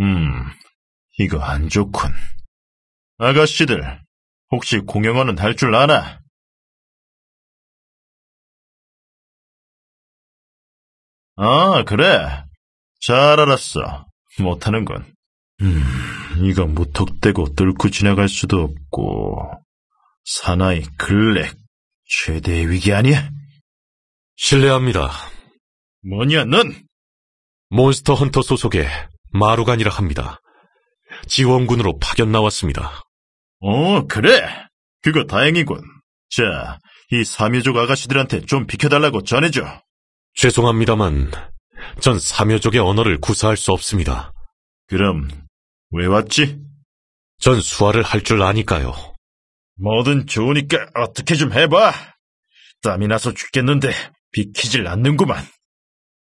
음, 이거 안 좋군. 아가씨들, 혹시 공영어는 할 줄 아나? 아, 그래. 잘 알았어. 못하는군. 음, 이거 무턱대고 뚫고 지나갈 수도 없고, 사나이 근래 최대의 위기 아니야? 실례합니다. 뭐냐, 넌? 몬스터 헌터 소속의 마루간이라 합니다. 지원군으로 파견 나왔습니다. 어, 그래. 그거 다행이군. 자, 이 사묘족 아가씨들한테 좀 비켜달라고 전해줘. 죄송합니다만, 전 사묘족의 언어를 구사할 수 없습니다. 그럼, 왜 왔지? 전 수화를 할 줄 아니까요. 뭐든 좋으니까 어떻게 좀 해봐. 땀이 나서 죽겠는데 비키질 않는구만.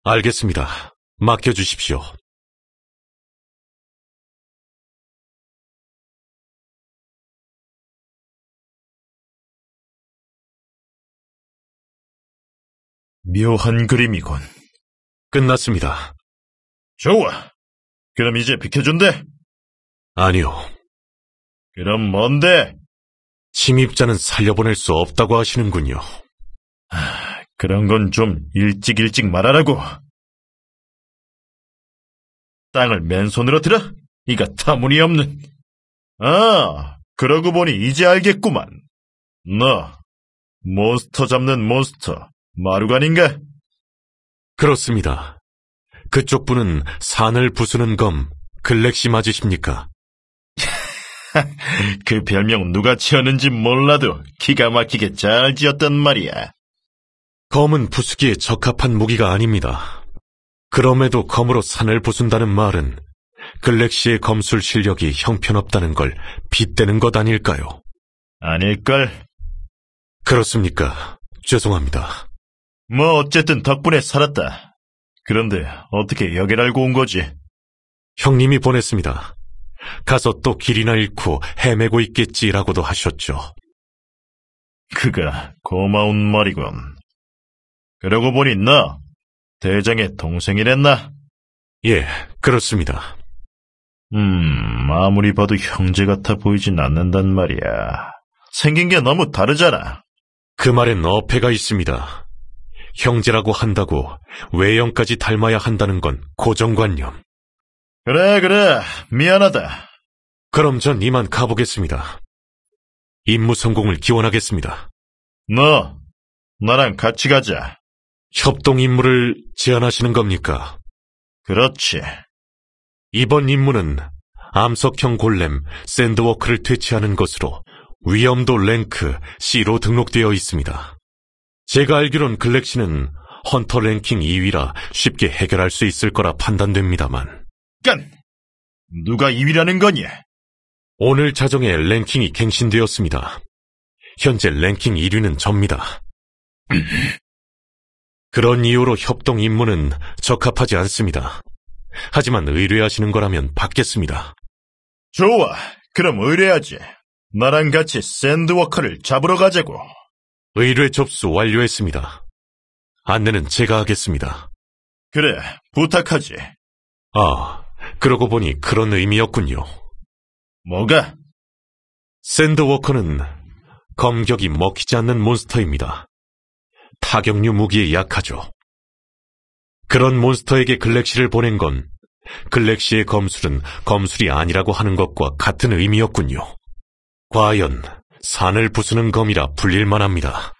알겠습니다. 맡겨주십시오. 묘한 그림이군. 끝났습니다. 좋아. 그럼 이제 비켜준대? 아니요. 그럼 뭔데? 침입자는 살려보낼 수 없다고 하시는군요. 하, 아, 그런 건 좀 일찍 일찍 말하라고. 땅을 맨손으로 들어? 이가 타무니없는. 아, 그러고 보니 이제 알겠구만. 너, 몬스터 잡는 몬스터, 마루간인가? 그렇습니다. 그쪽 분은 산을 부수는 검, 글렉시 맞으십니까? 그 별명 누가 지었는지 몰라도 기가 막히게 잘 지었단 말이야. 검은 부수기에 적합한 무기가 아닙니다. 그럼에도 검으로 산을 부순다는 말은 글렉시의 검술 실력이 형편없다는 걸 빗대는 것 아닐까요? 아닐걸? 그렇습니까? 죄송합니다. 뭐 어쨌든 덕분에 살았다. 그런데 어떻게 여길 알고 온 거지? 형님이 보냈습니다. 가서 또 길이나 잃고 헤매고 있겠지라고도 하셨죠. 그가 고마운 말이군. 그러고 보니 나 대장의 동생이랬나? 예, 그렇습니다. 음, 아무리 봐도 형제 같아 보이진 않는단 말이야. 생긴 게 너무 다르잖아. 그 말엔 어폐가 있습니다. 형제라고 한다고 외형까지 닮아야 한다는 건 고정관념. 그래, 그래. 미안하다. 그럼 전 이만 가보겠습니다. 임무 성공을 기원하겠습니다. 너, 나랑 같이 가자. 협동 임무를 제안하시는 겁니까? 그렇지. 이번 임무는 암석형 골렘 샌드워크를 퇴치하는 것으로 위험도 랭크 C로 등록되어 있습니다. 제가 알기론 글렉시는 헌터 랭킹 2위라 쉽게 해결할 수 있을 거라 판단됩니다만. 깐! 누가 2위라는 거니? 오늘 자정에 랭킹이 갱신되었습니다. 현재 랭킹 1위는 접니다. 그런 이유로 협동 임무는 적합하지 않습니다. 하지만 의뢰하시는 거라면 받겠습니다. 좋아, 그럼 의뢰하지. 나랑 같이 샌드워커를 잡으러 가자고. 의뢰 접수 완료했습니다. 안내는 제가 하겠습니다. 그래, 부탁하지. 아, 그러고 보니 그런 의미였군요. 뭐가? 샌드워커는 검격이 먹히지 않는 몬스터입니다. 타격류 무기에 약하죠. 그런 몬스터에게 글렉시를 보낸 건 글렉시의 검술은 검술이 아니라고 하는 것과 같은 의미였군요. 과연 산을 부수는 검이라 불릴만 합니다.